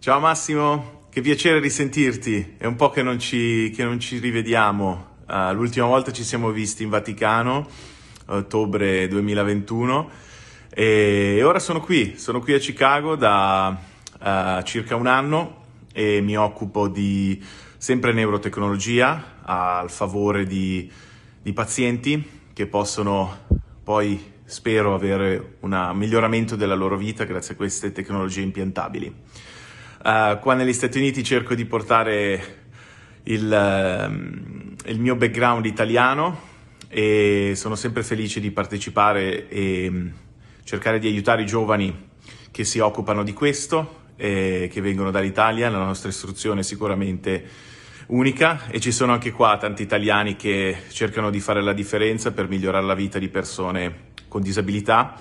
Ciao Massimo, che piacere risentirti. È un po' che non ci, che non ci rivediamo. Uh, l'ultima volta ci siamo visti in Vaticano, ottobre 2021, e ora sono qui. Sono qui a Chicago da uh, circa un anno e mi occupo di sempre neurotecnologia al favore di, di pazienti che possono poi, spero, avere un miglioramento della loro vita grazie a queste tecnologie impiantabili. Uh, qua negli Stati Uniti cerco di portare il, uh, il, mio background italiano e sono sempre felice di partecipare e mm, cercare di aiutare i giovani che si occupano di questo, eh, che vengono dall'Italia, la nostra istruzione è sicuramente unica e ci sono anche qua tanti italiani che cercano di fare la differenza per migliorare la vita di persone con disabilità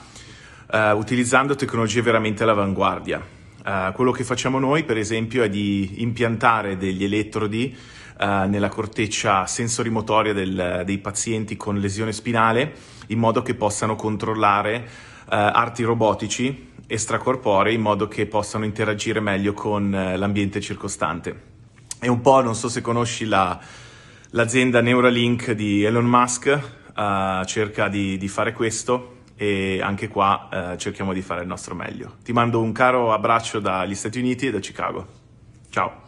uh, utilizzando tecnologie veramente all'avanguardia. Uh, quello che facciamo noi, per esempio, è di impiantare degli elettrodi uh, nella corteccia sensorimotoria del, dei pazienti con lesione spinale in modo che possano controllare uh, arti robotici extracorporei in modo che possano interagire meglio con l'ambiente circostante. È un po', non so se conosci la, l'azienda Neuralink di Elon Musk, cerca di, di fare questo e anche qua eh, cerchiamo di fare il nostro meglio. Ti mando un caro abbraccio dagli Stati Uniti e da Chicago. Ciao!